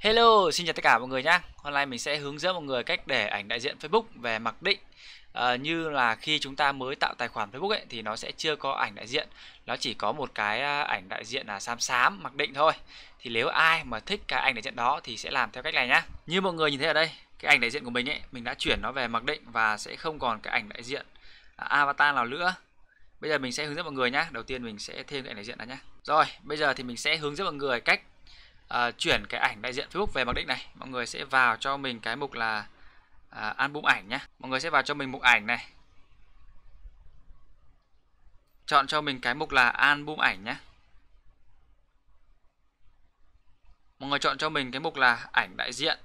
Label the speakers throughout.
Speaker 1: Hello, xin chào tất cả mọi người nhé. Hôm nay mình sẽ hướng dẫn mọi người cách để ảnh đại diện Facebook về mặc định. À, như là khi chúng ta mới tạo tài khoản Facebook ấy thì nó sẽ chưa có ảnh đại diện, nó chỉ có một cái à, ảnh đại diện là xám xám mặc định thôi. Thì nếu ai mà thích cái ảnh đại diện đó thì sẽ làm theo cách này nhá. Như mọi người nhìn thấy ở đây, cái ảnh đại diện của mình ấy, mình đã chuyển nó về mặc định và sẽ không còn cái ảnh đại diện à, avatar nào nữa. Bây giờ mình sẽ hướng dẫn mọi người nhé. Đầu tiên mình sẽ thêm cái ảnh đại diện đó nhé. Rồi, bây giờ thì mình sẽ hướng dẫn mọi người cách uh, chuyển cái ảnh đại diện Facebook về mặc định này mọi người sẽ vào cho mình cái mục là uh, album ảnh nhé mọi người sẽ vào cho mình mục ảnh này chọn cho mình cái mục là album ảnh nhé mọi người chọn cho mình cái mục là ảnh đại diện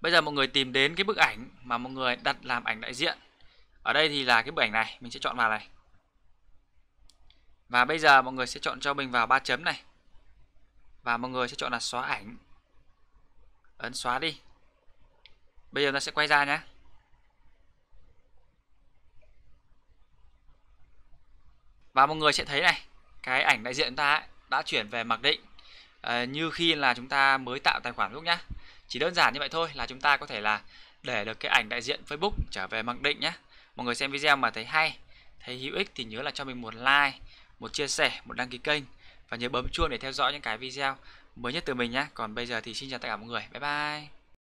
Speaker 1: bây giờ mọi người tìm đến cái bức ảnh mà mọi người đặt làm ảnh đại diện ở đây thì là cái bức ảnh này mình sẽ chọn vào này và bây giờ mọi người sẽ chọn cho mình vào ba chấm này. Và mọi người sẽ chọn là xóa ảnh. Ấn xóa đi. Bây giờ ta sẽ quay ra nhé. Và mọi người sẽ thấy này, cái ảnh đại diện ta đã chuyển về mặc định à, như khi là chúng ta mới tạo tài khoản lúc nhá. Chỉ đơn giản như vậy thôi là chúng ta có thể là để được cái ảnh đại diện Facebook trở về mặc định nhé. Mọi người xem video mà thấy hay, thấy hữu ích thì nhớ là cho mình một like một chia sẻ một đăng ký kênh và nhớ bấm chuông để theo dõi những cái video mới nhất từ mình nhé còn bây giờ thì xin chào tất cả mọi người bye bye